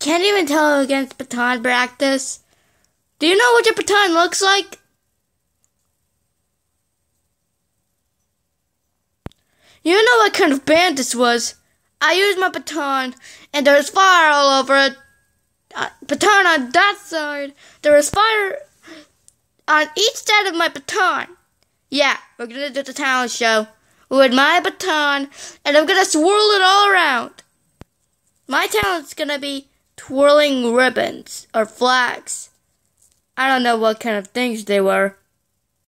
Can't even tell against baton practice. Do you know what your baton looks like? You know what kind of band this was. I used my baton, and there was fire all over it. Uh, baton on that side. There was fire on each side of my baton. Yeah, we're gonna do the talent show with my baton, and I'm gonna swirl it all around. My talent's gonna be twirling ribbons or flags. I don't know what kind of things they were.